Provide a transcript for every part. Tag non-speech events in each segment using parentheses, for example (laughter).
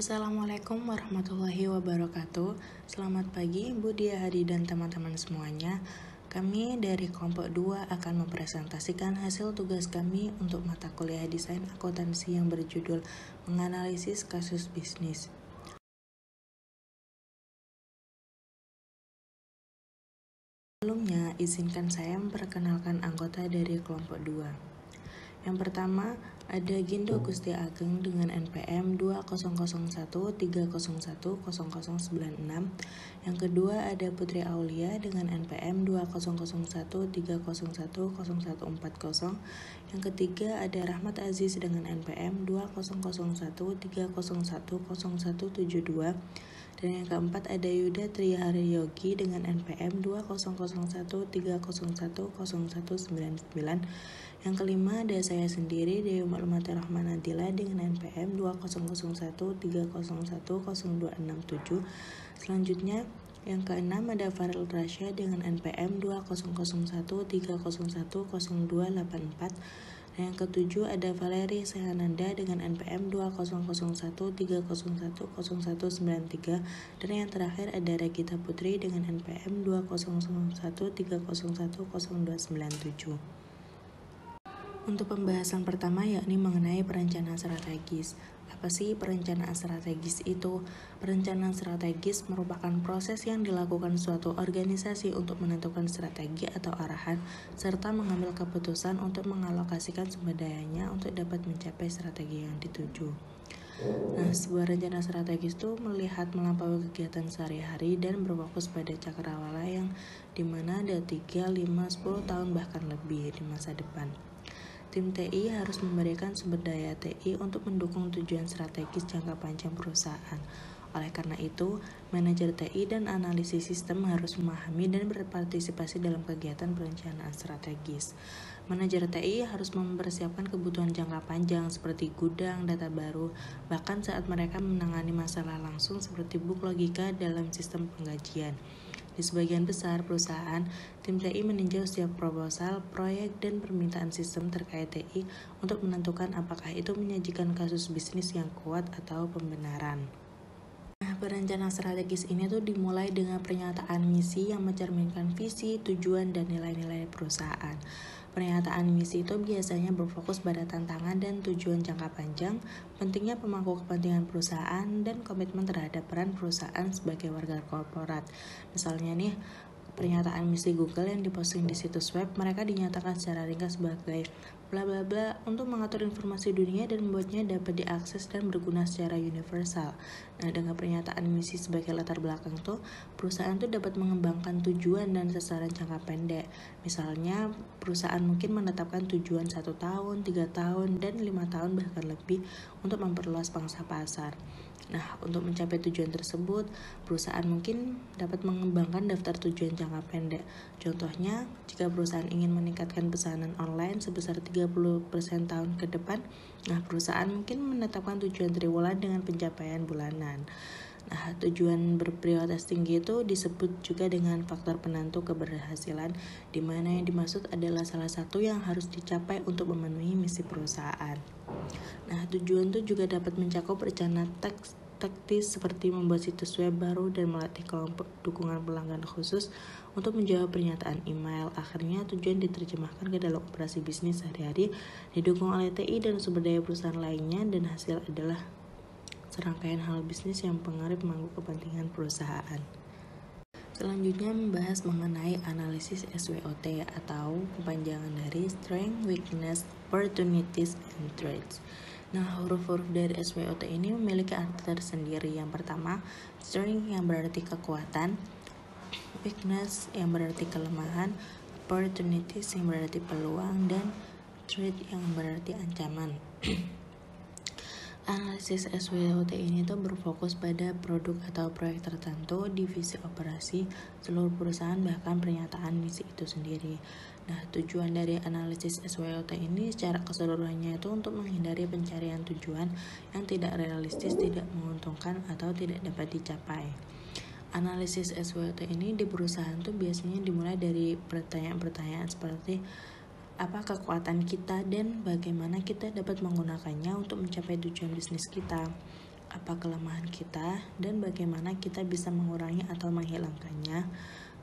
Assalamualaikum warahmatullahi wabarakatuh Selamat pagi Ibu Diahadi dan teman-teman semuanya Kami dari kelompok 2 akan mempresentasikan hasil tugas kami untuk mata kuliah desain akuntansi yang berjudul Menganalisis Kasus Bisnis Sebelumnya, izinkan saya memperkenalkan anggota dari kelompok 2. Yang pertama, ada Gindo Gusti Ageng dengan NPM 2001-301-0096. Yang kedua, ada Putri Aulia dengan NPM 200130010140. Yang ketiga, ada Rahmat Aziz dengan NPM 200130010172. Dan yang keempat, ada Yuda Trihari Yogi dengan NPM 200130010199 yang kelima ada saya sendiri Dewi Maklumatul Rahman Adila dengan NPM 2001301-02627. Selanjutnya yang keenam ada Farel Rasya dengan NPM 2001-301-0284 yang ketujuh ada Valeri Sehananda dengan NPM 2001-301-0193 Dan yang terakhir ada Regita Putri dengan NPM 2001-301-0297 untuk pembahasan pertama yakni mengenai perencanaan strategis. Apa sih perencanaan strategis itu? Perencanaan strategis merupakan proses yang dilakukan suatu organisasi untuk menentukan strategi atau arahan serta mengambil keputusan untuk mengalokasikan sumber dayanya untuk dapat mencapai strategi yang dituju. Nah, sebuah rencana strategis itu melihat melampaui kegiatan sehari-hari dan berfokus pada cakrawala yang dimana ada 3, 5, 10 tahun bahkan lebih di masa depan. Tim TI harus memberikan sumber daya TI untuk mendukung tujuan strategis jangka panjang perusahaan. Oleh karena itu, manajer TI dan analisis sistem harus memahami dan berpartisipasi dalam kegiatan perencanaan strategis. Manajer TI harus mempersiapkan kebutuhan jangka panjang seperti gudang, data baru, bahkan saat mereka menangani masalah langsung seperti buk logika dalam sistem penggajian. Di sebagian besar perusahaan, tim TI meninjau setiap proposal, proyek, dan permintaan sistem terkait TI untuk menentukan apakah itu menyajikan kasus bisnis yang kuat atau pembenaran. Nah, perencana strategis ini tuh dimulai dengan pernyataan misi yang mencerminkan visi, tujuan, dan nilai-nilai perusahaan. Pernyataan misi itu biasanya berfokus pada tantangan dan tujuan jangka panjang, pentingnya pemangku kepentingan perusahaan, dan komitmen terhadap peran perusahaan sebagai warga korporat. Misalnya nih, pernyataan misi Google yang diposting di situs web, mereka dinyatakan secara ringkas sebagai bla bla bla untuk mengatur informasi dunia dan membuatnya dapat diakses dan berguna secara universal. Nah, dengan pernyataan misi sebagai latar belakang tuh, perusahaan tuh dapat mengembangkan tujuan dan sasaran jangka pendek. Misalnya, perusahaan mungkin menetapkan tujuan satu tahun, tiga tahun, dan lima tahun bahkan lebih untuk memperluas pangsa pasar. Nah, untuk mencapai tujuan tersebut, perusahaan mungkin dapat mengembangkan daftar tujuan jangka pendek. Contohnya, jika perusahaan ingin meningkatkan pesanan online sebesar 30% tahun ke depan, nah perusahaan mungkin menetapkan tujuan triwulan dengan pencapaian bulanan. Nah, tujuan berprioritas tinggi itu disebut juga dengan faktor penentu keberhasilan, di mana yang dimaksud adalah salah satu yang harus dicapai untuk memenuhi misi perusahaan. Nah, tujuan itu juga dapat mencakup rencana teks taktis seperti membuat situs web baru dan melatih kelompok dukungan pelanggan khusus untuk menjawab pernyataan email. Akhirnya tujuan diterjemahkan ke dalam operasi bisnis sehari-hari didukung oleh TI dan sumber daya perusahaan lainnya dan hasil adalah serangkaian hal bisnis yang pengaruh pemangku kepentingan perusahaan. Selanjutnya membahas mengenai analisis SWOT atau kepanjangan dari Strength, Weakness, Opportunities, and Threats. Nah, huruf-huruf dari SWOT ini memiliki arti tersendiri. Yang pertama, strength yang berarti kekuatan, weakness yang berarti kelemahan, opportunities yang berarti peluang, dan threat yang berarti ancaman. (clears throat) Analisis SWOT ini tuh berfokus pada produk atau proyek tertentu, divisi operasi, seluruh perusahaan, bahkan pernyataan misi itu sendiri. Nah, tujuan dari analisis SWOT ini secara keseluruhannya itu untuk menghindari pencarian tujuan yang tidak realistis, tidak menguntungkan, atau tidak dapat dicapai analisis SWOT ini di perusahaan tuh biasanya dimulai dari pertanyaan-pertanyaan seperti apa kekuatan kita dan bagaimana kita dapat menggunakannya untuk mencapai tujuan bisnis kita, apa kelemahan kita dan bagaimana kita bisa mengurangi atau menghilangkannya,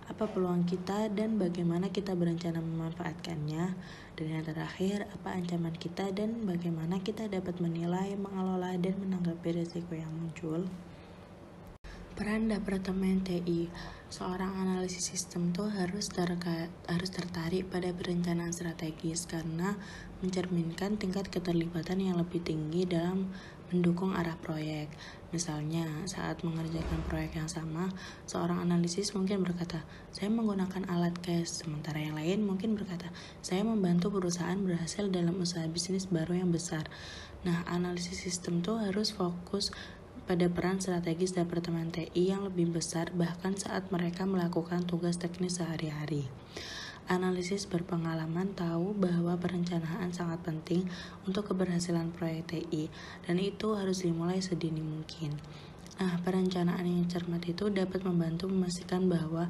apa peluang kita dan bagaimana kita berencana memanfaatkannya, dan yang terakhir apa ancaman kita dan bagaimana kita dapat menilai, mengelola dan menanggapi risiko yang muncul. Peran Departemen TI seorang analisis sistem tuh harus harus tertarik pada perencanaan strategis karena mencerminkan tingkat keterlibatan yang lebih tinggi dalam mendukung arah proyek. Misalnya, saat mengerjakan proyek yang sama, seorang analisis mungkin berkata, "Saya menggunakan alat cash," sementara yang lain mungkin berkata, "Saya membantu perusahaan berhasil dalam usaha bisnis baru yang besar." Nah, analisis sistem tuh harus fokus pada peran strategis dan pertemuan TI yang lebih besar bahkan saat mereka melakukan tugas teknis sehari-hari. Analisis berpengalaman tahu bahwa perencanaan sangat penting untuk keberhasilan proyek TI dan itu harus dimulai sedini mungkin. Nah, perencanaan yang cermat itu dapat membantu memastikan bahwa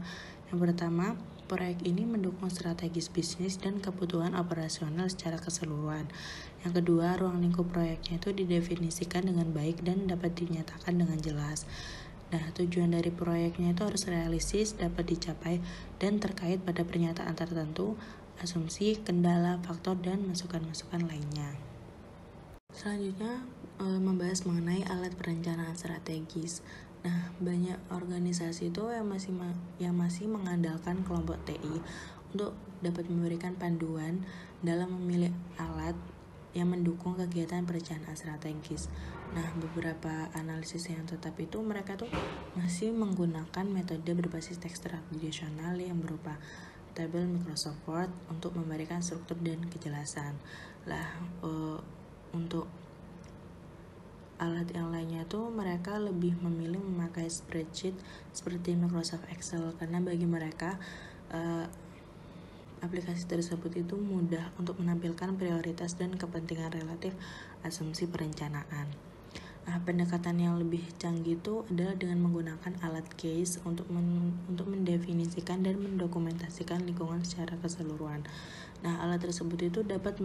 yang pertama, Proyek ini mendukung strategis bisnis dan kebutuhan operasional secara keseluruhan. Yang kedua, ruang lingkup proyeknya itu didefinisikan dengan baik dan dapat dinyatakan dengan jelas. Nah, tujuan dari proyeknya itu harus realistis, dapat dicapai, dan terkait pada pernyataan tertentu, asumsi, kendala, faktor, dan masukan-masukan lainnya. Selanjutnya, eh, membahas mengenai alat perencanaan strategis. Nah, banyak organisasi itu yang masih yang masih mengandalkan kelompok TI untuk dapat memberikan panduan dalam memilih alat yang mendukung kegiatan perencanaan strategis. Nah, beberapa analisis yang tetap itu mereka tuh masih menggunakan metode berbasis teks tradisional yang berupa tabel Microsoft Word untuk memberikan struktur dan kejelasan. Lah, uh, untuk alat yang lainnya tuh mereka lebih memilih memakai spreadsheet seperti Microsoft Excel karena bagi mereka uh, aplikasi tersebut itu mudah untuk menampilkan prioritas dan kepentingan relatif asumsi perencanaan. Nah, pendekatan yang lebih canggih itu adalah dengan menggunakan alat case untuk men untuk mendefinisikan dan mendokumentasikan lingkungan secara keseluruhan. Nah, alat tersebut itu dapat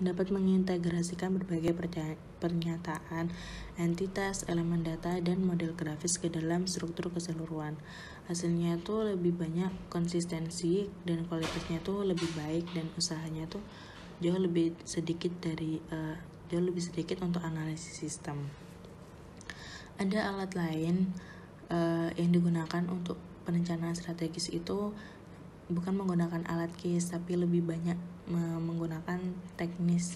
dapat mengintegrasikan berbagai pernyataan, entitas, elemen data, dan model grafis ke dalam struktur keseluruhan. Hasilnya itu lebih banyak konsistensi dan kualitasnya itu lebih baik dan usahanya itu jauh lebih sedikit dari uh, jauh lebih sedikit untuk analisis sistem. Ada alat lain uh, yang digunakan untuk perencanaan strategis itu bukan menggunakan alat case tapi lebih banyak menggunakan teknis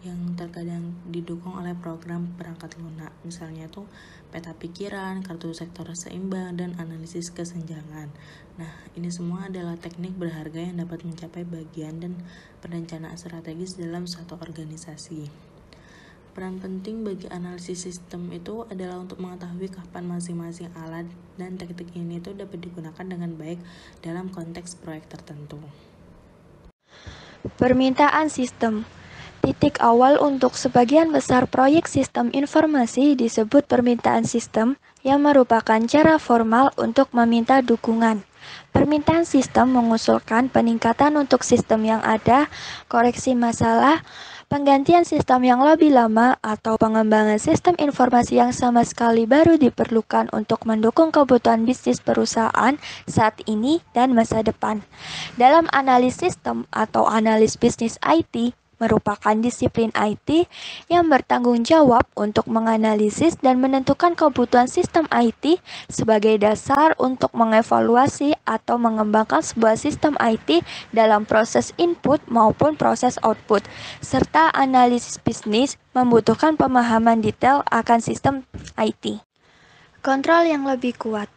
yang terkadang didukung oleh program perangkat lunak, misalnya itu peta pikiran, kartu sektor seimbang, dan analisis kesenjangan. Nah, ini semua adalah teknik berharga yang dapat mencapai bagian dan perencanaan strategis dalam suatu organisasi. Peran penting bagi analisis sistem itu adalah untuk mengetahui kapan masing-masing alat dan teknik ini itu dapat digunakan dengan baik dalam konteks proyek tertentu. Permintaan sistem Titik awal untuk sebagian besar proyek sistem informasi disebut permintaan sistem yang merupakan cara formal untuk meminta dukungan. Permintaan sistem mengusulkan peningkatan untuk sistem yang ada, koreksi masalah, Penggantian sistem yang lebih lama atau pengembangan sistem informasi yang sama sekali baru diperlukan untuk mendukung kebutuhan bisnis perusahaan saat ini dan masa depan. Dalam analis sistem atau analis bisnis IT, merupakan disiplin IT yang bertanggung jawab untuk menganalisis dan menentukan kebutuhan sistem IT sebagai dasar untuk mengevaluasi atau mengembangkan sebuah sistem IT dalam proses input maupun proses output, serta analisis bisnis membutuhkan pemahaman detail akan sistem IT. Kontrol yang lebih kuat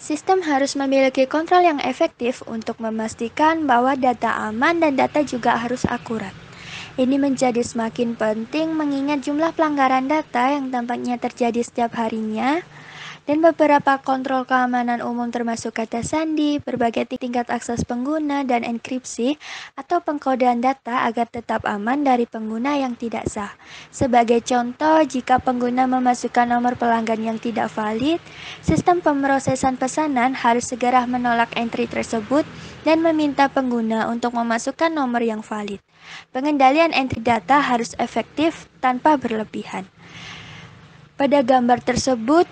Sistem harus memiliki kontrol yang efektif untuk memastikan bahwa data aman dan data juga harus akurat. Ini menjadi semakin penting mengingat jumlah pelanggaran data yang tampaknya terjadi setiap harinya dan beberapa kontrol keamanan umum termasuk kata sandi, berbagai tingkat akses pengguna, dan enkripsi atau pengkodean data agar tetap aman dari pengguna yang tidak sah. Sebagai contoh, jika pengguna memasukkan nomor pelanggan yang tidak valid, sistem pemrosesan pesanan harus segera menolak entry tersebut dan meminta pengguna untuk memasukkan nomor yang valid. Pengendalian entry data harus efektif tanpa berlebihan. Pada gambar tersebut,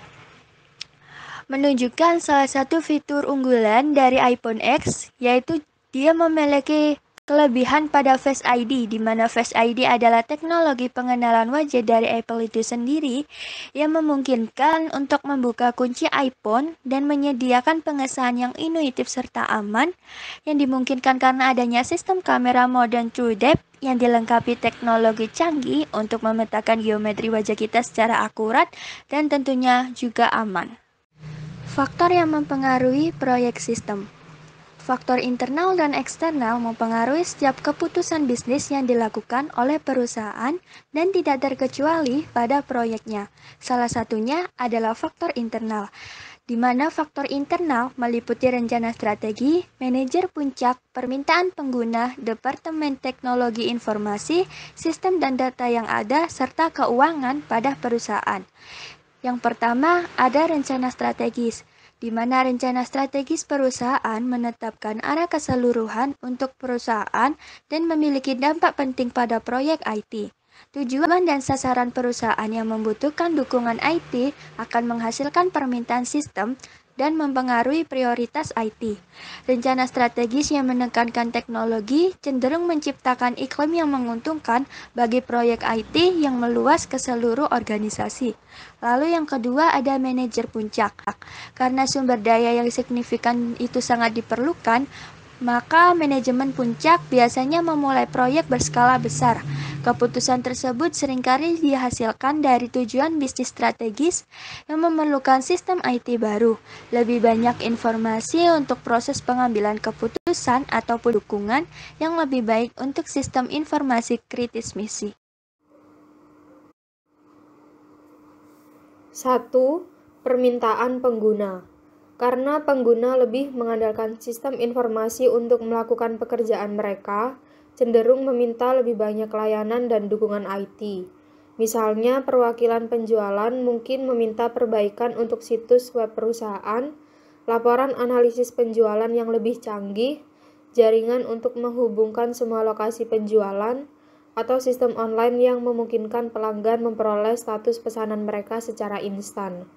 menunjukkan salah satu fitur unggulan dari iPhone X, yaitu dia memiliki kelebihan pada Face ID, di mana Face ID adalah teknologi pengenalan wajah dari Apple itu sendiri yang memungkinkan untuk membuka kunci iPhone dan menyediakan pengesahan yang inuitif serta aman yang dimungkinkan karena adanya sistem kamera modern True Depth yang dilengkapi teknologi canggih untuk memetakan geometri wajah kita secara akurat dan tentunya juga aman. Faktor yang mempengaruhi proyek sistem. Faktor internal dan eksternal mempengaruhi setiap keputusan bisnis yang dilakukan oleh perusahaan dan tidak terkecuali pada proyeknya. Salah satunya adalah faktor internal, di mana faktor internal meliputi rencana strategi, manajer puncak, permintaan pengguna, departemen teknologi informasi, sistem dan data yang ada, serta keuangan pada perusahaan. Yang pertama, ada rencana strategis, di mana rencana strategis perusahaan menetapkan arah keseluruhan untuk perusahaan dan memiliki dampak penting pada proyek IT. Tujuan dan sasaran perusahaan yang membutuhkan dukungan IT akan menghasilkan permintaan sistem dan mempengaruhi prioritas IT. Rencana strategis yang menekankan teknologi cenderung menciptakan iklim yang menguntungkan bagi proyek IT yang meluas ke seluruh organisasi. Lalu yang kedua ada manajer puncak. Karena sumber daya yang signifikan itu sangat diperlukan, maka manajemen puncak biasanya memulai proyek berskala besar. Keputusan tersebut seringkali dihasilkan dari tujuan bisnis strategis yang memerlukan sistem IT baru, lebih banyak informasi untuk proses pengambilan keputusan atau dukungan yang lebih baik untuk sistem informasi kritis misi. 1. Permintaan pengguna karena pengguna lebih mengandalkan sistem informasi untuk melakukan pekerjaan mereka, cenderung meminta lebih banyak layanan dan dukungan IT. Misalnya, perwakilan penjualan mungkin meminta perbaikan untuk situs web perusahaan, laporan analisis penjualan yang lebih canggih, jaringan untuk menghubungkan semua lokasi penjualan, atau sistem online yang memungkinkan pelanggan memperoleh status pesanan mereka secara instan.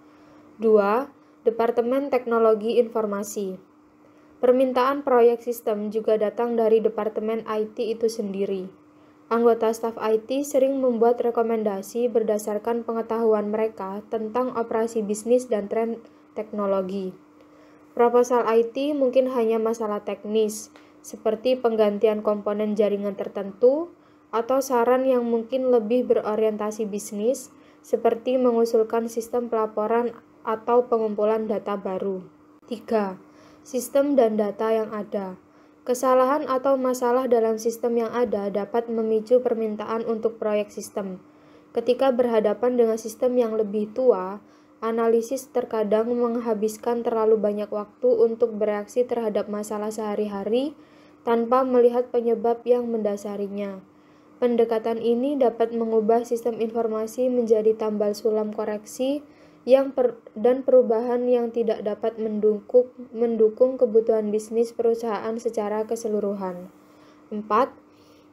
2. Departemen Teknologi Informasi. Permintaan proyek sistem juga datang dari Departemen IT itu sendiri. Anggota staf IT sering membuat rekomendasi berdasarkan pengetahuan mereka tentang operasi bisnis dan tren teknologi. Proposal IT mungkin hanya masalah teknis, seperti penggantian komponen jaringan tertentu, atau saran yang mungkin lebih berorientasi bisnis, seperti mengusulkan sistem pelaporan atau pengumpulan data baru. 3. Sistem dan data yang ada. Kesalahan atau masalah dalam sistem yang ada dapat memicu permintaan untuk proyek sistem. Ketika berhadapan dengan sistem yang lebih tua, analisis terkadang menghabiskan terlalu banyak waktu untuk bereaksi terhadap masalah sehari-hari tanpa melihat penyebab yang mendasarinya. Pendekatan ini dapat mengubah sistem informasi menjadi tambal sulam koreksi yang per, dan perubahan yang tidak dapat mendukung, mendukung kebutuhan bisnis perusahaan secara keseluruhan. 4.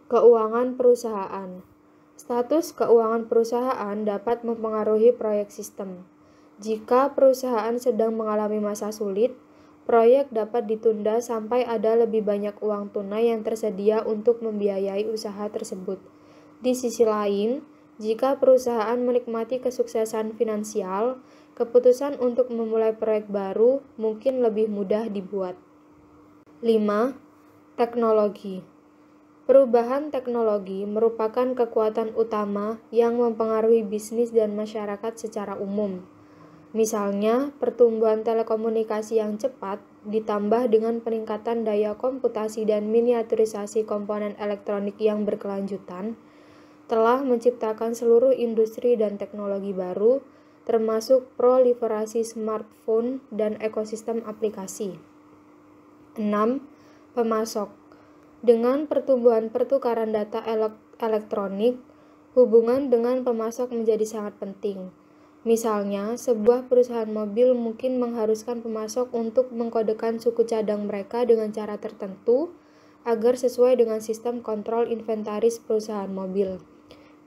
Keuangan perusahaan. Status keuangan perusahaan dapat mempengaruhi proyek sistem. Jika perusahaan sedang mengalami masa sulit, proyek dapat ditunda sampai ada lebih banyak uang tunai yang tersedia untuk membiayai usaha tersebut. Di sisi lain, jika perusahaan menikmati kesuksesan finansial, keputusan untuk memulai proyek baru mungkin lebih mudah dibuat. 5. Teknologi Perubahan teknologi merupakan kekuatan utama yang mempengaruhi bisnis dan masyarakat secara umum. Misalnya, pertumbuhan telekomunikasi yang cepat ditambah dengan peningkatan daya komputasi dan miniaturisasi komponen elektronik yang berkelanjutan – telah menciptakan seluruh industri dan teknologi baru, termasuk proliferasi smartphone dan ekosistem aplikasi. 6. Pemasok Dengan pertumbuhan pertukaran data elektronik, hubungan dengan pemasok menjadi sangat penting. Misalnya, sebuah perusahaan mobil mungkin mengharuskan pemasok untuk mengkodekan suku cadang mereka dengan cara tertentu agar sesuai dengan sistem kontrol inventaris perusahaan mobil.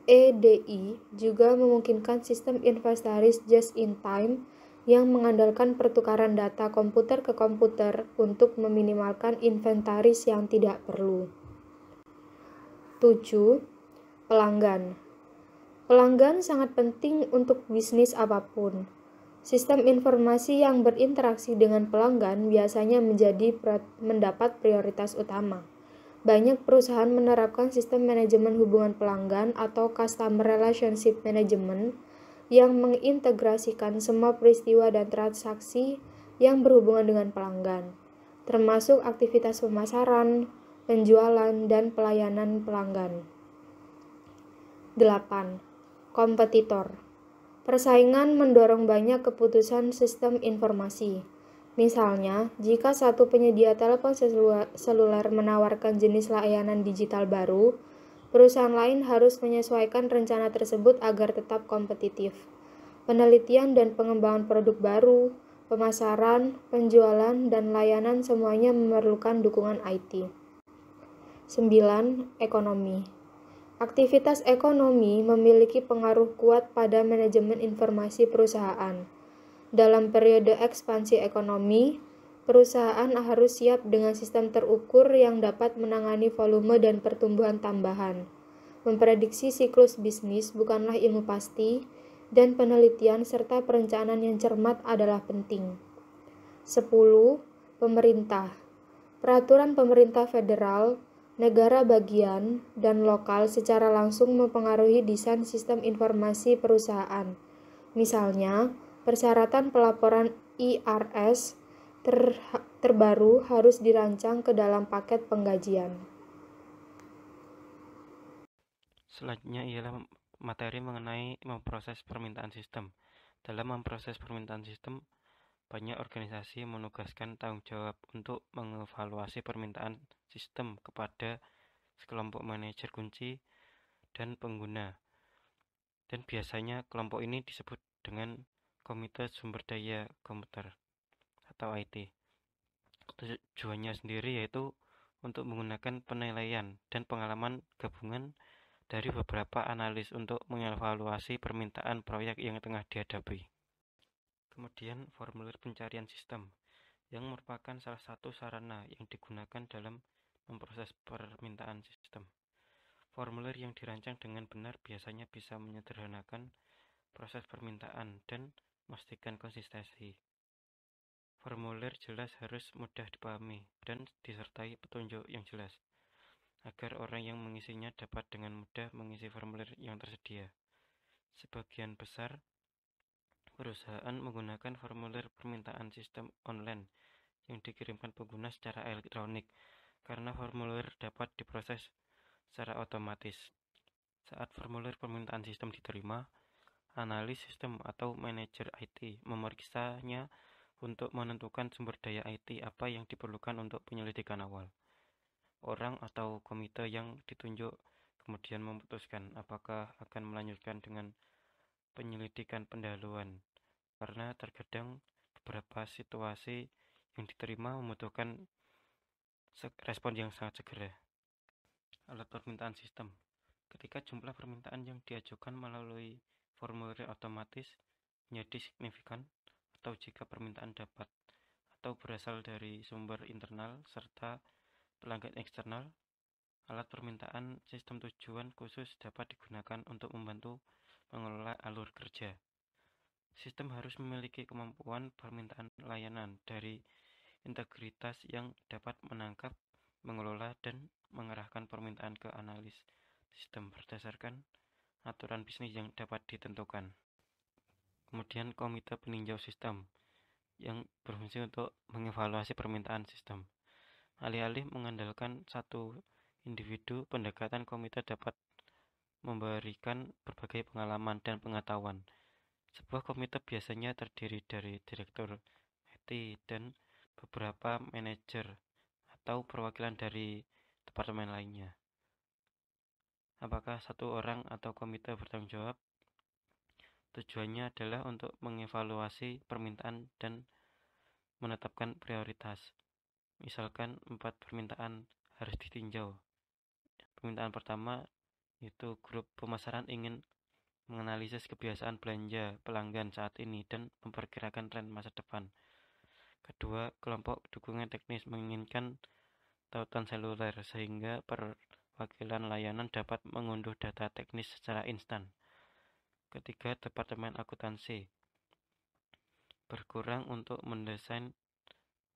EDI juga memungkinkan sistem inventaris just in time yang mengandalkan pertukaran data komputer ke komputer untuk meminimalkan inventaris yang tidak perlu. 7. Pelanggan Pelanggan sangat penting untuk bisnis apapun. Sistem informasi yang berinteraksi dengan pelanggan biasanya menjadi mendapat prioritas utama. Banyak perusahaan menerapkan sistem manajemen hubungan pelanggan atau customer relationship management yang mengintegrasikan semua peristiwa dan transaksi yang berhubungan dengan pelanggan, termasuk aktivitas pemasaran, penjualan, dan pelayanan pelanggan. 8. Kompetitor Persaingan mendorong banyak keputusan sistem informasi Misalnya, jika satu penyedia telepon seluler menawarkan jenis layanan digital baru, perusahaan lain harus menyesuaikan rencana tersebut agar tetap kompetitif. Penelitian dan pengembangan produk baru, pemasaran, penjualan, dan layanan semuanya memerlukan dukungan IT. 9. Ekonomi Aktivitas ekonomi memiliki pengaruh kuat pada manajemen informasi perusahaan. Dalam periode ekspansi ekonomi, perusahaan harus siap dengan sistem terukur yang dapat menangani volume dan pertumbuhan tambahan. Memprediksi siklus bisnis bukanlah ilmu pasti, dan penelitian serta perencanaan yang cermat adalah penting. 10. Pemerintah Peraturan pemerintah federal, negara bagian, dan lokal secara langsung mempengaruhi desain sistem informasi perusahaan. Misalnya, Persyaratan pelaporan IRS ter terbaru harus dirancang ke dalam paket penggajian. Selanjutnya ialah materi mengenai memproses permintaan sistem. Dalam memproses permintaan sistem, banyak organisasi menugaskan tanggung jawab untuk mengevaluasi permintaan sistem kepada sekelompok manajer kunci dan pengguna. Dan biasanya kelompok ini disebut dengan Komite Sumber Daya Komputer atau IT. Tujuannya sendiri yaitu untuk menggunakan penilaian dan pengalaman gabungan dari beberapa analis untuk mengevaluasi permintaan proyek yang tengah dihadapi. Kemudian formulir pencarian sistem yang merupakan salah satu sarana yang digunakan dalam memproses permintaan sistem. Formulir yang dirancang dengan benar biasanya bisa menyederhanakan proses permintaan dan Pastikan konsistensi. Formulir jelas harus mudah dipahami dan disertai petunjuk yang jelas, agar orang yang mengisinya dapat dengan mudah mengisi formulir yang tersedia. Sebagian besar perusahaan menggunakan formulir permintaan sistem online yang dikirimkan pengguna secara elektronik karena formulir dapat diproses secara otomatis. Saat formulir permintaan sistem diterima, analis sistem atau manajer IT memeriksanya untuk menentukan sumber daya IT apa yang diperlukan untuk penyelidikan awal. Orang atau komite yang ditunjuk kemudian memutuskan apakah akan melanjutkan dengan penyelidikan pendahuluan karena terkadang beberapa situasi yang diterima membutuhkan respon yang sangat segera. Alat permintaan sistem ketika jumlah permintaan yang diajukan melalui formulir otomatis menjadi signifikan atau jika permintaan dapat atau berasal dari sumber internal serta pelanggan eksternal, alat permintaan sistem tujuan khusus dapat digunakan untuk membantu mengelola alur kerja. Sistem harus memiliki kemampuan permintaan layanan dari integritas yang dapat menangkap, mengelola, dan mengerahkan permintaan ke analis sistem berdasarkan aturan bisnis yang dapat ditentukan. Kemudian komite peninjau sistem yang berfungsi untuk mengevaluasi permintaan sistem. Alih-alih mengandalkan satu individu, pendekatan komite dapat memberikan berbagai pengalaman dan pengetahuan. Sebuah komite biasanya terdiri dari direktur IT dan beberapa manajer atau perwakilan dari departemen lainnya apakah satu orang atau komite bertanggung jawab. Tujuannya adalah untuk mengevaluasi permintaan dan menetapkan prioritas. Misalkan empat permintaan harus ditinjau. Permintaan pertama itu grup pemasaran ingin menganalisis kebiasaan belanja pelanggan saat ini dan memperkirakan tren masa depan. Kedua, kelompok dukungan teknis menginginkan tautan seluler sehingga per Wakilan layanan dapat mengunduh data teknis secara instan. Ketiga, Departemen Akuntansi berkurang untuk mendesain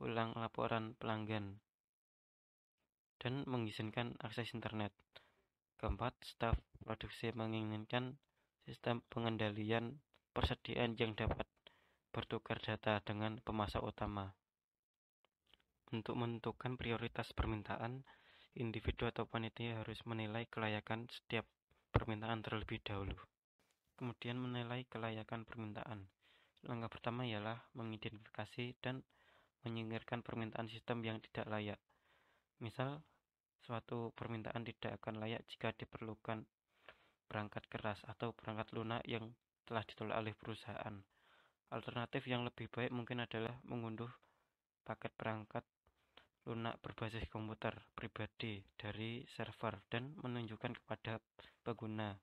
ulang laporan pelanggan dan mengizinkan akses internet. Keempat, staf produksi menginginkan sistem pengendalian persediaan yang dapat bertukar data dengan pemasok utama. Untuk menentukan prioritas permintaan, individu atau panitia harus menilai kelayakan setiap permintaan terlebih dahulu. Kemudian menilai kelayakan permintaan. Langkah pertama ialah mengidentifikasi dan menyingkirkan permintaan sistem yang tidak layak. Misal, suatu permintaan tidak akan layak jika diperlukan perangkat keras atau perangkat lunak yang telah ditolak oleh perusahaan. Alternatif yang lebih baik mungkin adalah mengunduh paket perangkat lunak berbasis komputer pribadi dari server dan menunjukkan kepada pengguna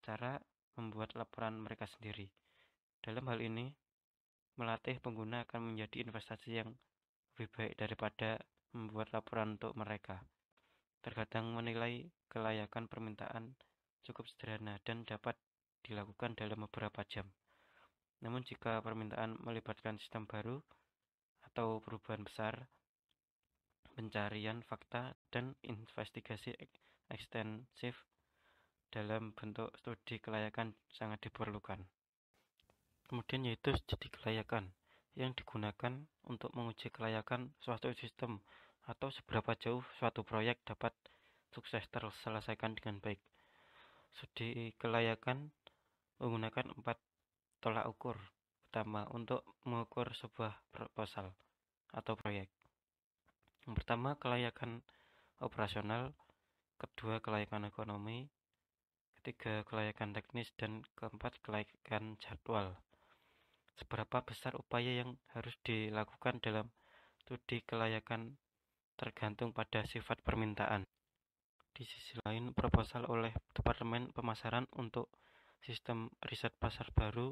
cara membuat laporan mereka sendiri. Dalam hal ini, melatih pengguna akan menjadi investasi yang lebih baik daripada membuat laporan untuk mereka. Terkadang menilai kelayakan permintaan cukup sederhana dan dapat dilakukan dalam beberapa jam. Namun jika permintaan melibatkan sistem baru atau perubahan besar, pencarian fakta dan investigasi ekstensif dalam bentuk studi kelayakan sangat diperlukan. Kemudian yaitu studi kelayakan yang digunakan untuk menguji kelayakan suatu sistem atau seberapa jauh suatu proyek dapat sukses terselesaikan dengan baik. Studi kelayakan menggunakan empat tolak ukur pertama untuk mengukur sebuah proposal atau proyek. Yang pertama kelayakan operasional, kedua kelayakan ekonomi, ketiga kelayakan teknis dan keempat kelayakan jadwal. Seberapa besar upaya yang harus dilakukan dalam studi kelayakan tergantung pada sifat permintaan. Di sisi lain, proposal oleh Departemen Pemasaran untuk sistem riset pasar baru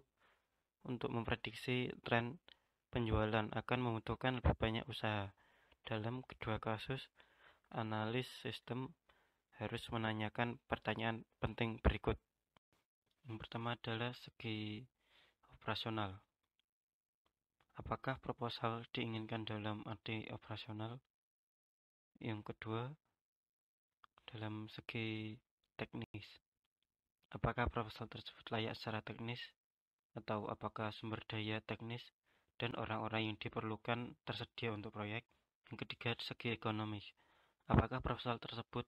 untuk memprediksi tren penjualan akan membutuhkan lebih banyak usaha. Dalam kedua kasus, analis sistem harus menanyakan pertanyaan penting berikut. Yang pertama adalah segi operasional. Apakah proposal diinginkan dalam arti operasional? Yang kedua, dalam segi teknis. Apakah proposal tersebut layak secara teknis atau apakah sumber daya teknis dan orang-orang yang diperlukan tersedia untuk proyek? yang ketiga segi ekonomis. Apakah proposal tersebut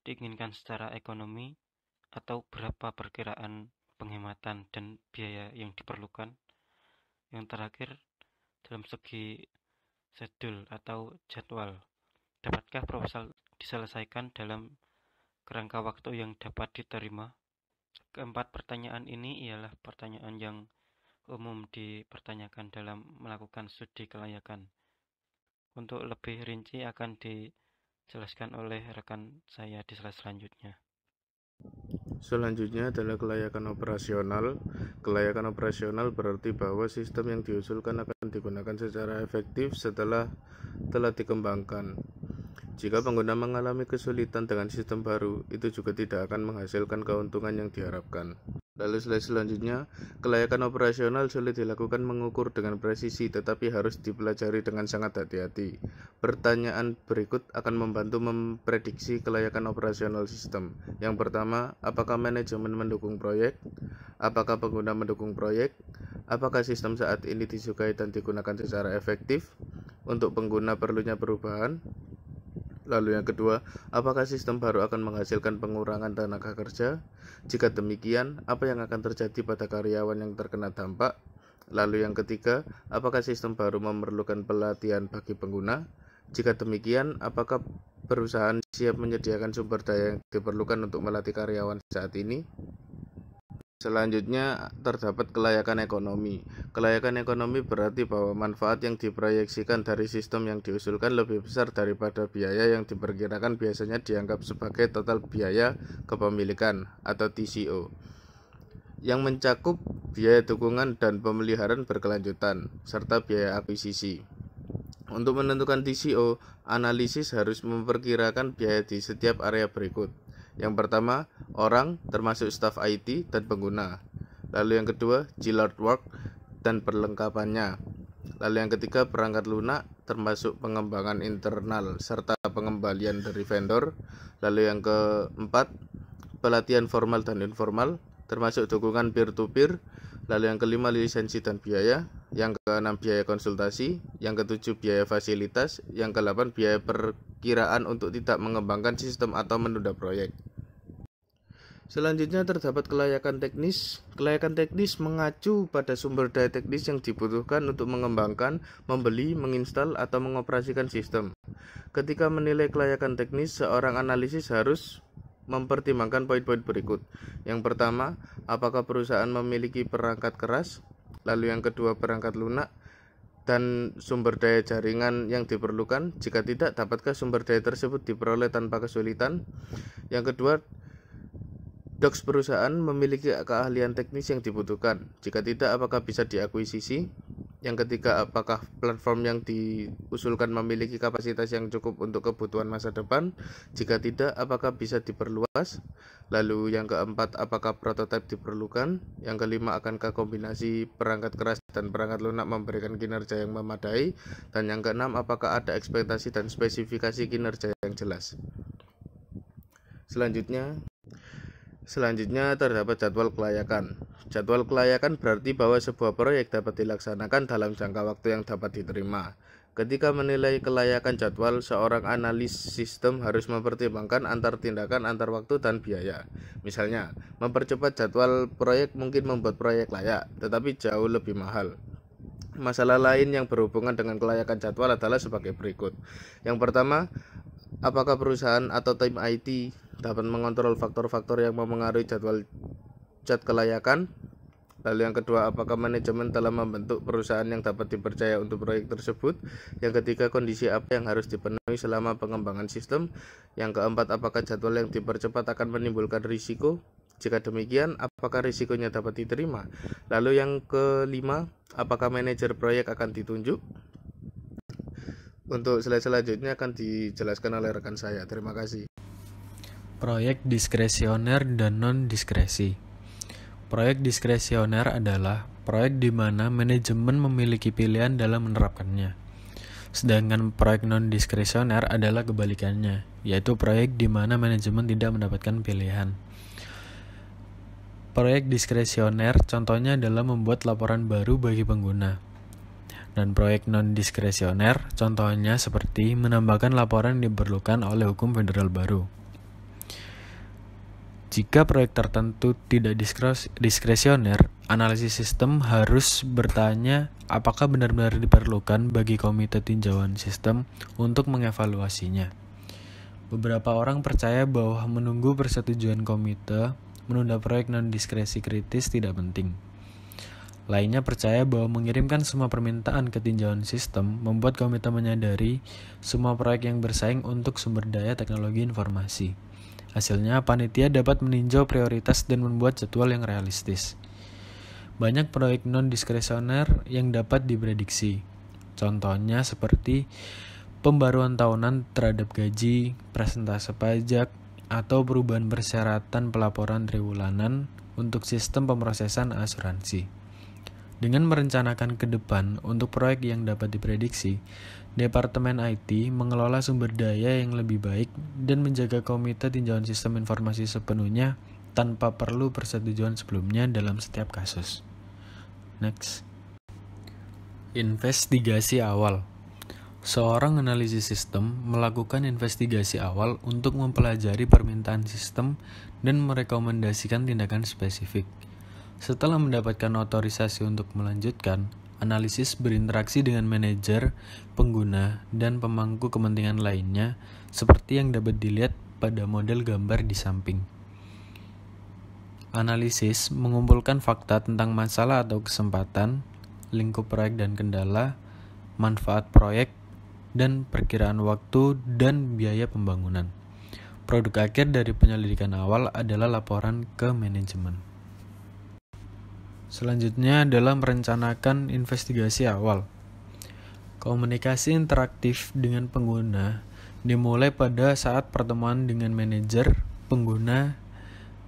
diinginkan secara ekonomi atau berapa perkiraan penghematan dan biaya yang diperlukan? Yang terakhir, dalam segi sedul atau jadwal, dapatkah proposal diselesaikan dalam kerangka waktu yang dapat diterima? Keempat pertanyaan ini ialah pertanyaan yang umum dipertanyakan dalam melakukan studi kelayakan. Untuk lebih rinci akan dijelaskan oleh rekan saya di slide selanjutnya. Selanjutnya adalah kelayakan operasional. Kelayakan operasional berarti bahwa sistem yang diusulkan akan digunakan secara efektif setelah telah dikembangkan. Jika pengguna mengalami kesulitan dengan sistem baru, itu juga tidak akan menghasilkan keuntungan yang diharapkan. Lalu slide selanjutnya, kelayakan operasional sulit dilakukan mengukur dengan presisi tetapi harus dipelajari dengan sangat hati-hati. Pertanyaan berikut akan membantu memprediksi kelayakan operasional sistem. Yang pertama, apakah manajemen mendukung proyek? Apakah pengguna mendukung proyek? Apakah sistem saat ini disukai dan digunakan secara efektif? Untuk pengguna perlunya perubahan? Lalu yang kedua, apakah sistem baru akan menghasilkan pengurangan tenaga kerja? Jika demikian, apa yang akan terjadi pada karyawan yang terkena dampak? Lalu yang ketiga, apakah sistem baru memerlukan pelatihan bagi pengguna? Jika demikian, apakah perusahaan siap menyediakan sumber daya yang diperlukan untuk melatih karyawan saat ini? Selanjutnya, terdapat kelayakan ekonomi. Kelayakan ekonomi berarti bahwa manfaat yang diproyeksikan dari sistem yang diusulkan lebih besar daripada biaya yang diperkirakan biasanya dianggap sebagai total biaya kepemilikan atau TCO yang mencakup biaya dukungan dan pemeliharaan berkelanjutan serta biaya akuisisi. Untuk menentukan TCO, analisis harus memperkirakan biaya di setiap area berikut. Yang pertama, orang termasuk staf IT dan pengguna. Lalu yang kedua, Gillard Work dan perlengkapannya. Lalu yang ketiga, perangkat lunak termasuk pengembangan internal serta pengembalian dari vendor. Lalu yang keempat, pelatihan formal dan informal termasuk dukungan peer-to-peer. Lalu yang kelima, lisensi dan biaya. Yang keenam, biaya konsultasi. Yang ketujuh, biaya fasilitas. Yang kelapan biaya perkiraan untuk tidak mengembangkan sistem atau menunda proyek. Selanjutnya terdapat kelayakan teknis. Kelayakan teknis mengacu pada sumber daya teknis yang dibutuhkan untuk mengembangkan, membeli, menginstal, atau mengoperasikan sistem. Ketika menilai kelayakan teknis, seorang analisis harus mempertimbangkan poin-poin berikut. Yang pertama, apakah perusahaan memiliki perangkat keras? Lalu yang kedua, perangkat lunak dan sumber daya jaringan yang diperlukan. Jika tidak, dapatkah sumber daya tersebut diperoleh tanpa kesulitan? Yang kedua, Docs perusahaan memiliki keahlian teknis yang dibutuhkan. Jika tidak, apakah bisa diakuisisi? Yang ketiga, apakah platform yang diusulkan memiliki kapasitas yang cukup untuk kebutuhan masa depan? Jika tidak, apakah bisa diperluas? Lalu yang keempat, apakah prototipe diperlukan? Yang kelima, akankah kombinasi perangkat keras dan perangkat lunak memberikan kinerja yang memadai? Dan yang keenam, apakah ada ekspektasi dan spesifikasi kinerja yang jelas? Selanjutnya, Selanjutnya terdapat jadwal kelayakan. Jadwal kelayakan berarti bahwa sebuah proyek dapat dilaksanakan dalam jangka waktu yang dapat diterima. Ketika menilai kelayakan jadwal, seorang analis sistem harus mempertimbangkan antar tindakan antar waktu dan biaya. Misalnya, mempercepat jadwal proyek mungkin membuat proyek layak, tetapi jauh lebih mahal. Masalah lain yang berhubungan dengan kelayakan jadwal adalah sebagai berikut. Yang pertama, Apakah perusahaan atau tim IT dapat mengontrol faktor-faktor yang mempengaruhi jadwal cat kelayakan? Lalu yang kedua, apakah manajemen telah membentuk perusahaan yang dapat dipercaya untuk proyek tersebut? Yang ketiga, kondisi apa yang harus dipenuhi selama pengembangan sistem? Yang keempat, apakah jadwal yang dipercepat akan menimbulkan risiko? Jika demikian, apakah risikonya dapat diterima? Lalu yang kelima, apakah manajer proyek akan ditunjuk? Untuk slide selanjutnya akan dijelaskan oleh rekan saya. Terima kasih. Proyek diskresioner dan non-diskresi. Proyek diskresioner adalah proyek di mana manajemen memiliki pilihan dalam menerapkannya. Sedangkan proyek non-diskresioner adalah kebalikannya, yaitu proyek di mana manajemen tidak mendapatkan pilihan. Proyek diskresioner contohnya adalah membuat laporan baru bagi pengguna dan proyek non-diskresioner, contohnya seperti menambahkan laporan yang diperlukan oleh hukum federal baru. Jika proyek tertentu tidak diskresioner, analisis sistem harus bertanya apakah benar-benar diperlukan bagi Komite Tinjauan Sistem untuk mengevaluasinya. Beberapa orang percaya bahwa menunggu persetujuan komite menunda proyek non-diskresi kritis tidak penting. Lainnya percaya bahwa mengirimkan semua permintaan ke tinjauan sistem membuat komite menyadari semua proyek yang bersaing untuk sumber daya teknologi informasi. Hasilnya, panitia dapat meninjau prioritas dan membuat jadwal yang realistis. Banyak proyek non-diskresioner yang dapat diprediksi. Contohnya seperti pembaruan tahunan terhadap gaji, presentase pajak, atau perubahan persyaratan pelaporan triwulanan untuk sistem pemrosesan asuransi. Dengan merencanakan ke depan untuk proyek yang dapat diprediksi, Departemen IT mengelola sumber daya yang lebih baik dan menjaga komite tinjauan sistem informasi sepenuhnya tanpa perlu persetujuan sebelumnya dalam setiap kasus. Next. Investigasi awal. Seorang analisis sistem melakukan investigasi awal untuk mempelajari permintaan sistem dan merekomendasikan tindakan spesifik. Setelah mendapatkan otorisasi untuk melanjutkan, analisis berinteraksi dengan manajer, pengguna, dan pemangku kepentingan lainnya seperti yang dapat dilihat pada model gambar di samping. Analisis mengumpulkan fakta tentang masalah atau kesempatan, lingkup proyek dan kendala, manfaat proyek, dan perkiraan waktu dan biaya pembangunan. Produk akhir dari penyelidikan awal adalah laporan ke manajemen. Selanjutnya adalah merencanakan investigasi awal. Komunikasi interaktif dengan pengguna dimulai pada saat pertemuan dengan manajer, pengguna,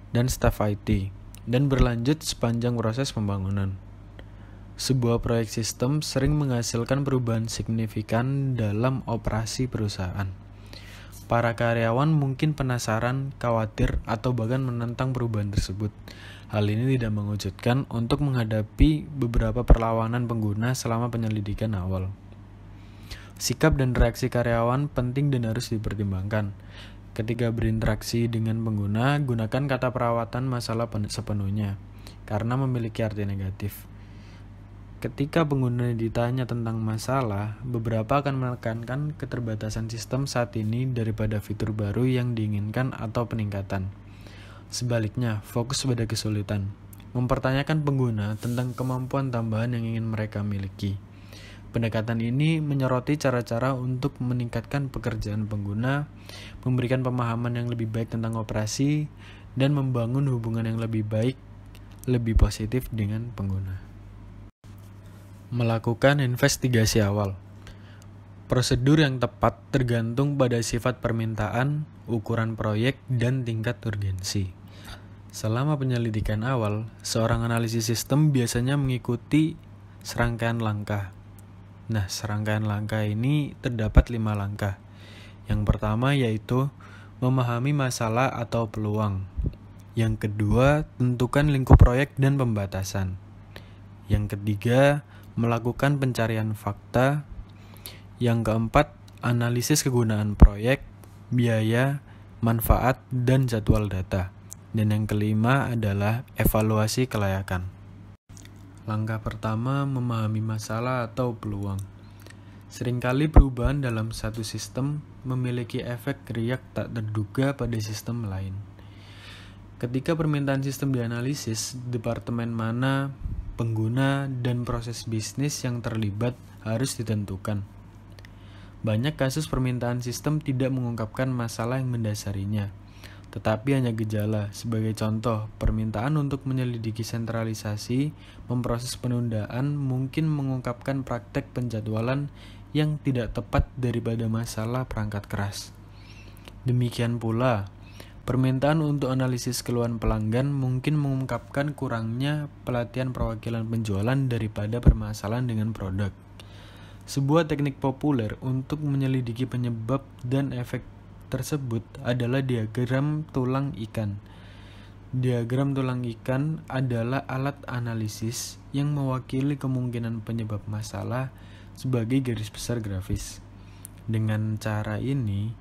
dan staf IT, dan berlanjut sepanjang proses pembangunan. Sebuah proyek sistem sering menghasilkan perubahan signifikan dalam operasi perusahaan. Para karyawan mungkin penasaran, khawatir, atau bahkan menentang perubahan tersebut, Hal ini tidak mengejutkan untuk menghadapi beberapa perlawanan pengguna selama penyelidikan awal. Sikap dan reaksi karyawan penting dan harus dipertimbangkan. Ketika berinteraksi dengan pengguna, gunakan kata perawatan masalah sepenuhnya, karena memiliki arti negatif. Ketika pengguna ditanya tentang masalah, beberapa akan menekankan keterbatasan sistem saat ini daripada fitur baru yang diinginkan atau peningkatan. Sebaliknya, fokus pada kesulitan. Mempertanyakan pengguna tentang kemampuan tambahan yang ingin mereka miliki. Pendekatan ini menyoroti cara-cara untuk meningkatkan pekerjaan pengguna, memberikan pemahaman yang lebih baik tentang operasi, dan membangun hubungan yang lebih baik, lebih positif dengan pengguna. Melakukan investigasi awal. Prosedur yang tepat tergantung pada sifat permintaan, ukuran proyek, dan tingkat urgensi. Selama penyelidikan awal, seorang analisis sistem biasanya mengikuti serangkaian langkah. Nah, serangkaian langkah ini terdapat lima langkah. Yang pertama yaitu memahami masalah atau peluang. Yang kedua, tentukan lingkup proyek dan pembatasan. Yang ketiga, melakukan pencarian fakta yang keempat, analisis kegunaan proyek, biaya, manfaat, dan jadwal data. Dan yang kelima adalah evaluasi kelayakan. Langkah pertama, memahami masalah atau peluang. Seringkali perubahan dalam satu sistem memiliki efek riak tak terduga pada sistem lain. Ketika permintaan sistem dianalisis, departemen mana, pengguna, dan proses bisnis yang terlibat harus ditentukan. Banyak kasus permintaan sistem tidak mengungkapkan masalah yang mendasarinya, tetapi hanya gejala. Sebagai contoh, permintaan untuk menyelidiki sentralisasi, memproses penundaan, mungkin mengungkapkan praktek penjadwalan yang tidak tepat daripada masalah perangkat keras. Demikian pula, permintaan untuk analisis keluhan pelanggan mungkin mengungkapkan kurangnya pelatihan perwakilan penjualan daripada permasalahan dengan produk. Sebuah teknik populer untuk menyelidiki penyebab dan efek tersebut adalah diagram tulang ikan. Diagram tulang ikan adalah alat analisis yang mewakili kemungkinan penyebab masalah sebagai garis besar grafis. Dengan cara ini,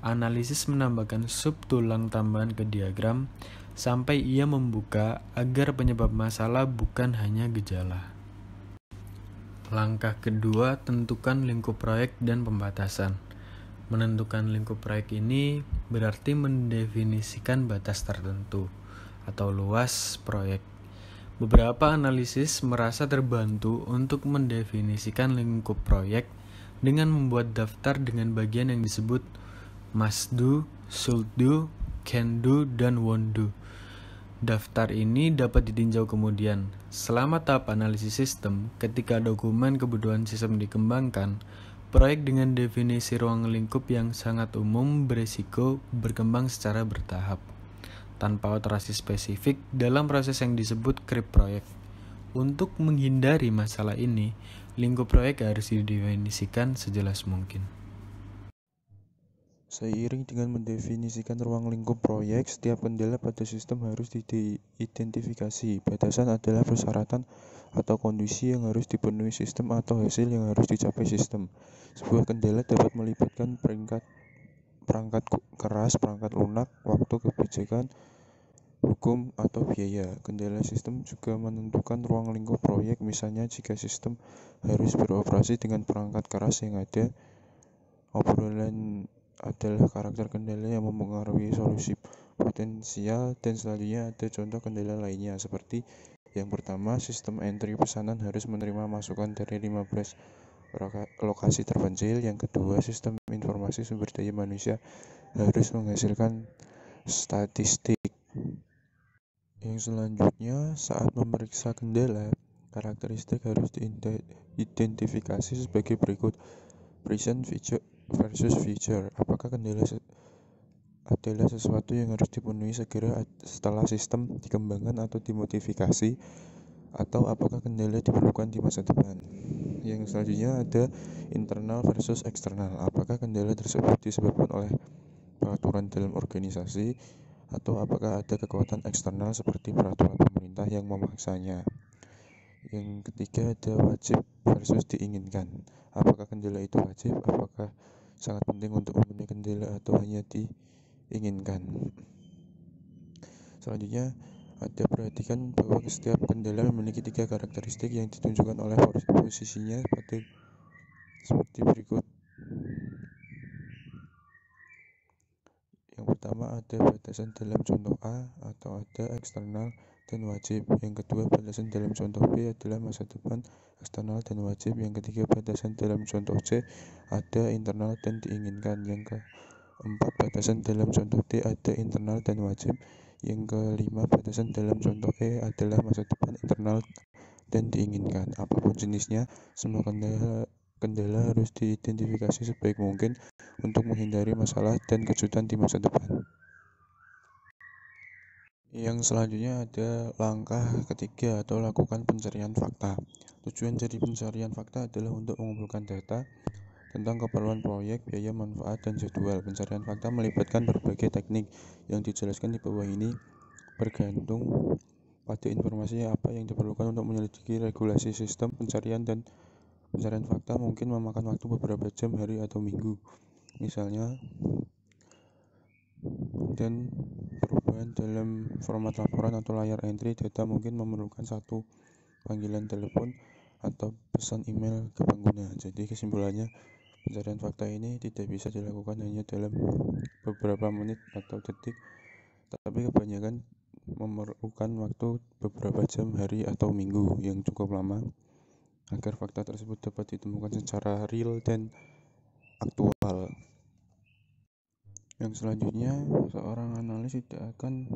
analisis menambahkan sub tulang tambahan ke diagram sampai ia membuka agar penyebab masalah bukan hanya gejala. Langkah kedua, tentukan lingkup proyek dan pembatasan. Menentukan lingkup proyek ini berarti mendefinisikan batas tertentu atau luas proyek. Beberapa analisis merasa terbantu untuk mendefinisikan lingkup proyek dengan membuat daftar dengan bagian yang disebut must do, should do, can do, dan won't do. Daftar ini dapat ditinjau kemudian. Selama tahap analisis sistem, ketika dokumen kebutuhan sistem dikembangkan, proyek dengan definisi ruang lingkup yang sangat umum berisiko berkembang secara bertahap, tanpa alterasi spesifik dalam proses yang disebut creep proyek. Untuk menghindari masalah ini, lingkup proyek harus didefinisikan sejelas mungkin. Seiring dengan mendefinisikan ruang lingkup proyek, setiap kendala pada sistem harus diidentifikasi. Batasan adalah persyaratan atau kondisi yang harus dipenuhi sistem atau hasil yang harus dicapai sistem. Sebuah kendala dapat melibatkan peringkat perangkat keras, perangkat lunak, waktu kebijakan, hukum, atau biaya. Kendala sistem juga menentukan ruang lingkup proyek, misalnya jika sistem harus beroperasi dengan perangkat keras yang ada, obrolan adalah karakter kendala yang mempengaruhi solusi potensial dan selanjutnya ada contoh kendala lainnya seperti yang pertama, sistem entry pesanan harus menerima masukan dari 15 lokasi terpencil. Yang kedua, sistem informasi sumber daya manusia harus menghasilkan statistik. Yang selanjutnya, saat memeriksa kendala, karakteristik harus diidentifikasi sebagai berikut: present, feature, versus future. Apakah kendala se adalah sesuatu yang harus dipenuhi segera setelah sistem dikembangkan atau dimodifikasi atau apakah kendala diperlukan di masa depan? Yang selanjutnya ada internal versus eksternal. Apakah kendala tersebut disebabkan oleh peraturan dalam organisasi atau apakah ada kekuatan eksternal seperti peraturan pemerintah yang memaksanya? Yang ketiga ada wajib versus diinginkan. Apakah kendala itu wajib? Apakah sangat penting untuk memenuhi kendala atau hanya diinginkan. Selanjutnya, ada perhatikan bahwa setiap kendala memiliki tiga karakteristik yang ditunjukkan oleh posisinya seperti seperti berikut. Yang pertama ada batasan dalam contoh A atau ada eksternal dan wajib. Yang kedua, batasan dalam contoh B adalah masa depan eksternal dan wajib. Yang ketiga, batasan dalam contoh C ada internal dan diinginkan. Yang keempat, batasan dalam contoh D ada internal dan wajib. Yang kelima, batasan dalam contoh E adalah masa depan internal dan diinginkan. Apapun jenisnya, semua kendala, kendala harus diidentifikasi sebaik mungkin untuk menghindari masalah dan kejutan di masa depan yang selanjutnya ada langkah ketiga atau lakukan pencarian fakta. Tujuan dari pencarian fakta adalah untuk mengumpulkan data tentang keperluan proyek, biaya, manfaat, dan jadwal. Pencarian fakta melibatkan berbagai teknik yang dijelaskan di bawah ini bergantung pada informasi apa yang diperlukan untuk menyelidiki regulasi sistem pencarian dan pencarian fakta mungkin memakan waktu beberapa jam, hari, atau minggu. Misalnya, dan perubahan dalam format laporan atau layar entry data mungkin memerlukan satu panggilan telepon atau pesan email ke pengguna. Jadi kesimpulannya pencarian fakta ini tidak bisa dilakukan hanya dalam beberapa menit atau detik, tapi kebanyakan memerlukan waktu beberapa jam, hari, atau minggu yang cukup lama agar fakta tersebut dapat ditemukan secara real dan aktual. Yang selanjutnya, seorang analis tidak akan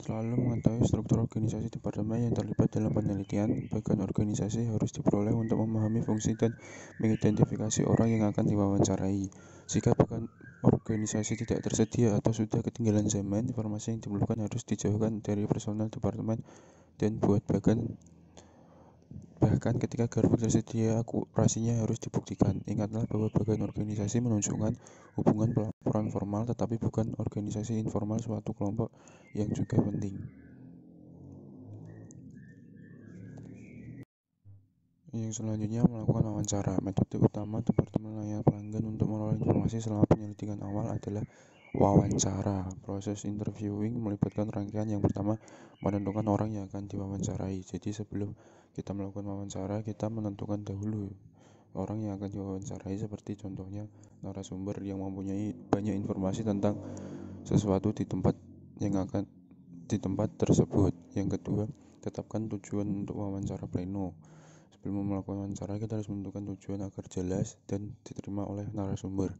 selalu mengetahui struktur organisasi departemen yang terlibat dalam penelitian. Bagian organisasi harus diperoleh untuk memahami fungsi dan mengidentifikasi orang yang akan diwawancarai. Jika bagian organisasi tidak tersedia atau sudah ketinggalan zaman, informasi yang diperlukan harus dijauhkan dari personal departemen dan buat bagian Bahkan ketika garpu tersedia, akurasinya harus dibuktikan. Ingatlah bahwa bagian organisasi menunjukkan hubungan pelaporan formal tetapi bukan organisasi informal suatu kelompok yang juga penting. Yang selanjutnya melakukan wawancara. Metode utama Departemen Layanan Pelanggan untuk mengelola informasi selama penyelidikan awal adalah wawancara. Proses interviewing melibatkan rangkaian yang pertama menentukan orang yang akan diwawancarai. Jadi sebelum kita melakukan wawancara kita menentukan dahulu orang yang akan diwawancarai seperti contohnya narasumber yang mempunyai banyak informasi tentang sesuatu di tempat yang akan di tempat tersebut. Yang kedua, tetapkan tujuan untuk wawancara pleno. Sebelum melakukan wawancara, kita harus menentukan tujuan agar jelas dan diterima oleh narasumber.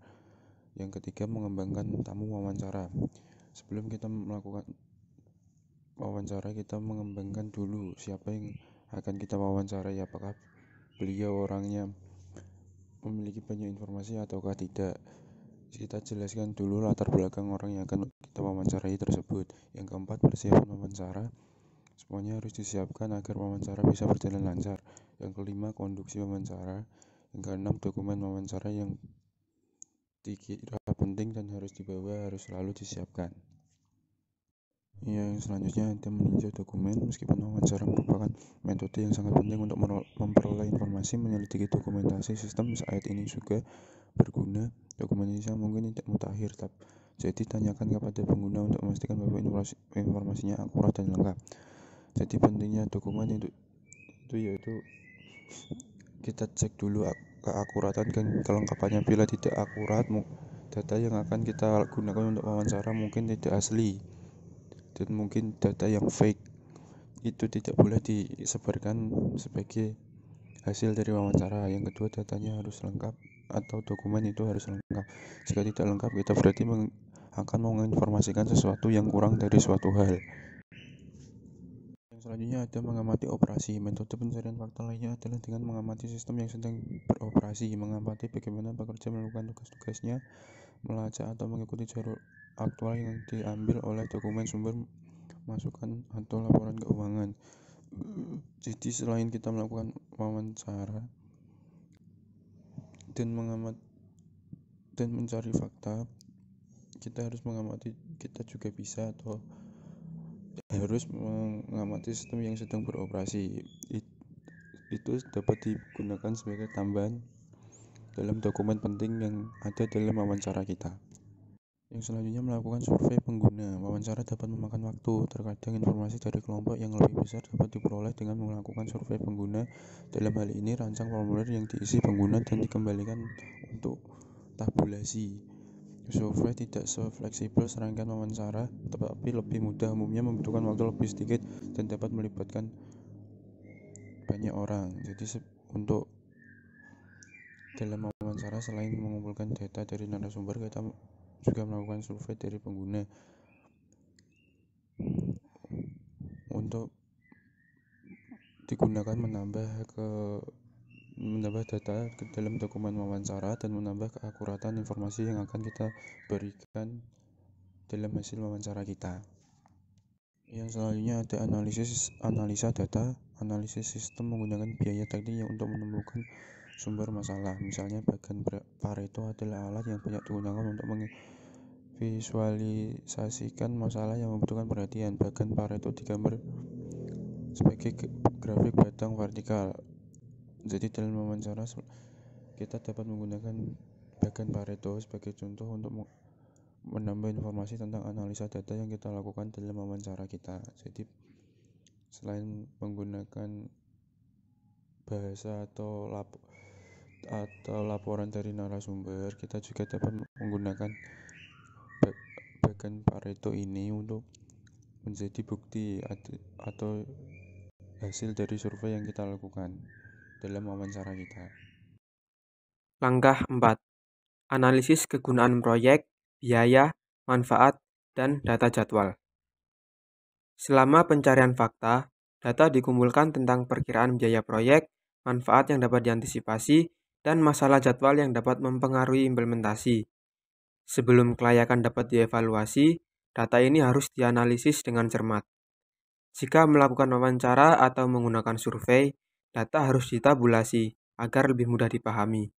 Yang ketiga, mengembangkan tamu wawancara. Sebelum kita melakukan wawancara, kita mengembangkan dulu siapa yang akan kita wawancara ya apakah beliau orangnya memiliki banyak informasi ataukah tidak kita jelaskan dulu latar belakang orang yang akan kita wawancarai tersebut yang keempat persiapan wawancara semuanya harus disiapkan agar wawancara bisa berjalan lancar yang kelima konduksi wawancara yang keenam dokumen wawancara yang dikira penting dan harus dibawa harus selalu disiapkan Iya, yang selanjutnya ente meninjau dokumen meskipun wawancara merupakan metode yang sangat penting untuk memperoleh informasi menyelidiki dokumentasi sistem saat ini juga berguna dokumen yang mungkin tidak mutakhir tapi, jadi tanyakan kepada pengguna untuk memastikan bahwa informasi, informasinya akurat dan lengkap jadi pentingnya dokumen itu itu yaitu kita cek dulu keakuratan dan kelengkapannya bila tidak akurat data yang akan kita gunakan untuk wawancara mungkin tidak asli dan mungkin data yang fake itu tidak boleh disebarkan sebagai hasil dari wawancara yang kedua datanya harus lengkap atau dokumen itu harus lengkap jika tidak lengkap kita berarti akan menginformasikan sesuatu yang kurang dari suatu hal yang selanjutnya ada mengamati operasi metode pencarian fakta lainnya adalah dengan mengamati sistem yang sedang beroperasi mengamati bagaimana pekerja melakukan tugas-tugasnya melacak atau mengikuti jalur aktual yang diambil oleh dokumen sumber masukan atau laporan keuangan. Jadi selain kita melakukan wawancara dan mengamat dan mencari fakta, kita harus mengamati kita juga bisa atau harus mengamati sistem yang sedang beroperasi. itu dapat digunakan sebagai tambahan dalam dokumen penting yang ada dalam wawancara kita. Yang selanjutnya melakukan survei pengguna. Wawancara dapat memakan waktu. Terkadang informasi dari kelompok yang lebih besar dapat diperoleh dengan melakukan survei pengguna. Dalam hal ini rancang formulir yang diisi pengguna dan dikembalikan untuk tabulasi. Survei tidak se fleksibel serangkaian wawancara, tetapi lebih mudah umumnya membutuhkan waktu lebih sedikit dan dapat melibatkan banyak orang. Jadi untuk dalam wawancara, selain mengumpulkan data dari narasumber, kita juga melakukan survei dari pengguna untuk digunakan menambah ke menambah data ke dalam dokumen wawancara dan menambah keakuratan informasi yang akan kita berikan dalam hasil wawancara kita. Yang selanjutnya ada analisis analisa data, analisis sistem menggunakan biaya teknik yang untuk menemukan sumber masalah. Misalnya bagian Pareto adalah alat yang banyak digunakan untuk mengvisualisasikan masalah yang membutuhkan perhatian. Bagian Pareto digambar sebagai grafik batang vertikal. Jadi dalam wawancara kita dapat menggunakan bagian Pareto sebagai contoh untuk menambah informasi tentang analisa data yang kita lakukan dalam wawancara kita. Jadi selain menggunakan bahasa atau laporan atau laporan dari narasumber, kita juga dapat menggunakan bagian Pareto ini untuk menjadi bukti atau hasil dari survei yang kita lakukan dalam wawancara kita. Langkah 4. Analisis kegunaan proyek, biaya, manfaat, dan data jadwal. Selama pencarian fakta, data dikumpulkan tentang perkiraan biaya proyek, manfaat yang dapat diantisipasi, dan masalah jadwal yang dapat mempengaruhi implementasi. Sebelum kelayakan dapat dievaluasi, data ini harus dianalisis dengan cermat. Jika melakukan wawancara atau menggunakan survei, data harus ditabulasi agar lebih mudah dipahami.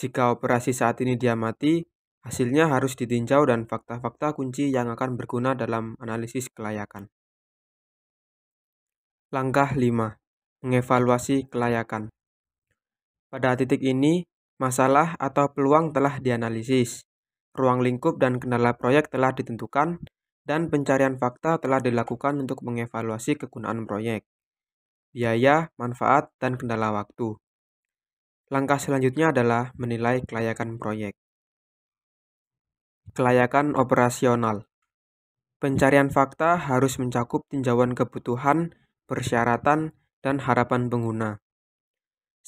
Jika operasi saat ini diamati, hasilnya harus ditinjau dan fakta-fakta kunci yang akan berguna dalam analisis kelayakan. Langkah 5. Mengevaluasi kelayakan. Pada titik ini, masalah atau peluang telah dianalisis, ruang lingkup dan kendala proyek telah ditentukan, dan pencarian fakta telah dilakukan untuk mengevaluasi kegunaan proyek, biaya, manfaat, dan kendala waktu. Langkah selanjutnya adalah menilai kelayakan proyek. Kelayakan operasional Pencarian fakta harus mencakup tinjauan kebutuhan, persyaratan, dan harapan pengguna.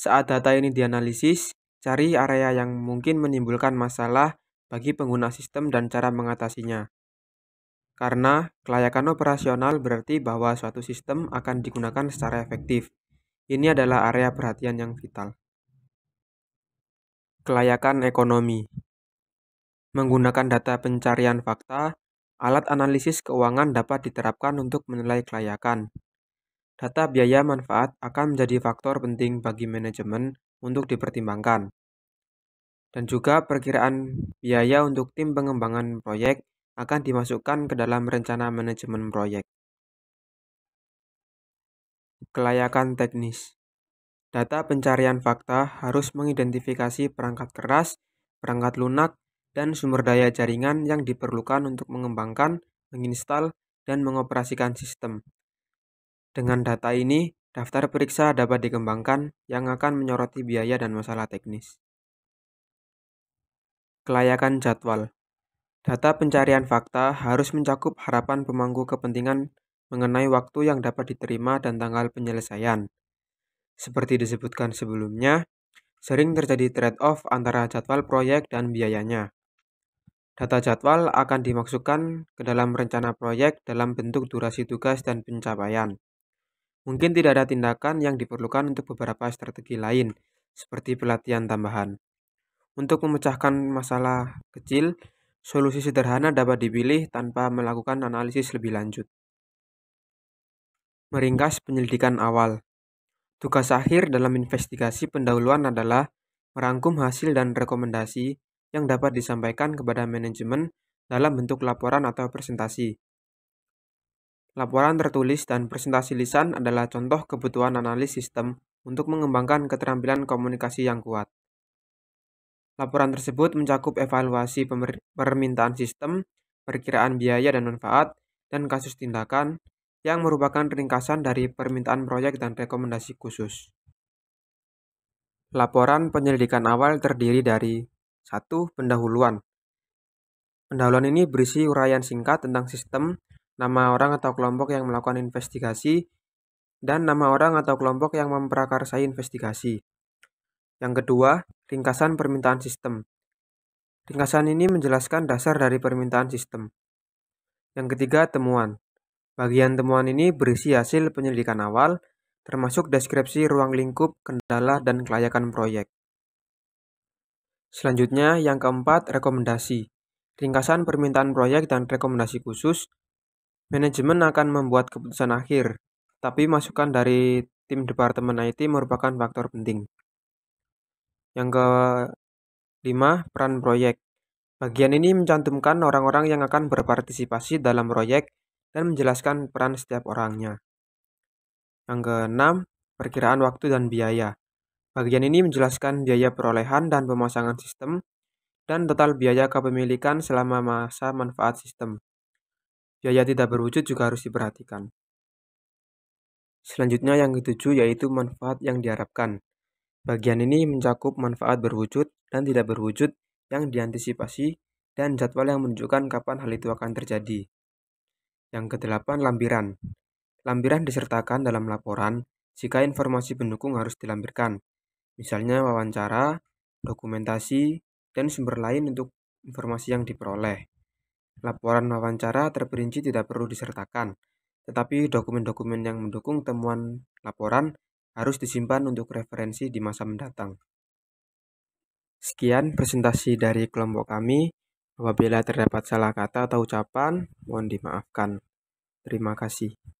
Saat data ini dianalisis, cari area yang mungkin menimbulkan masalah bagi pengguna sistem dan cara mengatasinya. Karena kelayakan operasional berarti bahwa suatu sistem akan digunakan secara efektif. Ini adalah area perhatian yang vital. Kelayakan ekonomi menggunakan data pencarian fakta, alat analisis keuangan dapat diterapkan untuk menilai kelayakan, Data biaya manfaat akan menjadi faktor penting bagi manajemen untuk dipertimbangkan. Dan juga perkiraan biaya untuk tim pengembangan proyek akan dimasukkan ke dalam rencana manajemen proyek. Kelayakan teknis Data pencarian fakta harus mengidentifikasi perangkat keras, perangkat lunak, dan sumber daya jaringan yang diperlukan untuk mengembangkan, menginstal, dan mengoperasikan sistem dengan data ini, daftar periksa dapat dikembangkan yang akan menyoroti biaya dan masalah teknis. Kelayakan jadwal Data pencarian fakta harus mencakup harapan pemangku kepentingan mengenai waktu yang dapat diterima dan tanggal penyelesaian. Seperti disebutkan sebelumnya, sering terjadi trade-off antara jadwal proyek dan biayanya. Data jadwal akan dimasukkan ke dalam rencana proyek dalam bentuk durasi tugas dan pencapaian. Mungkin tidak ada tindakan yang diperlukan untuk beberapa strategi lain, seperti pelatihan tambahan. Untuk memecahkan masalah kecil, solusi sederhana dapat dipilih tanpa melakukan analisis lebih lanjut. Meringkas penyelidikan awal. Tugas akhir dalam investigasi pendahuluan adalah merangkum hasil dan rekomendasi yang dapat disampaikan kepada manajemen dalam bentuk laporan atau presentasi. Laporan tertulis dan presentasi lisan adalah contoh kebutuhan analis sistem untuk mengembangkan keterampilan komunikasi yang kuat. Laporan tersebut mencakup evaluasi permintaan sistem, perkiraan biaya dan manfaat, dan kasus tindakan yang merupakan ringkasan dari permintaan proyek dan rekomendasi khusus. Laporan penyelidikan awal terdiri dari satu Pendahuluan Pendahuluan ini berisi uraian singkat tentang sistem, nama orang atau kelompok yang melakukan investigasi, dan nama orang atau kelompok yang memprakarsai investigasi. Yang kedua, ringkasan permintaan sistem. Ringkasan ini menjelaskan dasar dari permintaan sistem. Yang ketiga, temuan. Bagian temuan ini berisi hasil penyelidikan awal, termasuk deskripsi ruang lingkup, kendala, dan kelayakan proyek. Selanjutnya, yang keempat, rekomendasi. Ringkasan permintaan proyek dan rekomendasi khusus Manajemen akan membuat keputusan akhir, tapi masukan dari tim Departemen IT merupakan faktor penting. Yang ke kelima, peran proyek. Bagian ini mencantumkan orang-orang yang akan berpartisipasi dalam proyek dan menjelaskan peran setiap orangnya. Yang keenam, perkiraan waktu dan biaya. Bagian ini menjelaskan biaya perolehan dan pemasangan sistem dan total biaya kepemilikan selama masa manfaat sistem biaya tidak berwujud juga harus diperhatikan. Selanjutnya yang ketujuh yaitu manfaat yang diharapkan. Bagian ini mencakup manfaat berwujud dan tidak berwujud yang diantisipasi dan jadwal yang menunjukkan kapan hal itu akan terjadi. Yang kedelapan, lampiran. Lampiran disertakan dalam laporan jika informasi pendukung harus dilampirkan, misalnya wawancara, dokumentasi, dan sumber lain untuk informasi yang diperoleh. Laporan wawancara terperinci tidak perlu disertakan, tetapi dokumen-dokumen yang mendukung temuan laporan harus disimpan untuk referensi di masa mendatang. Sekian presentasi dari kelompok kami. Apabila terdapat salah kata atau ucapan, mohon dimaafkan. Terima kasih.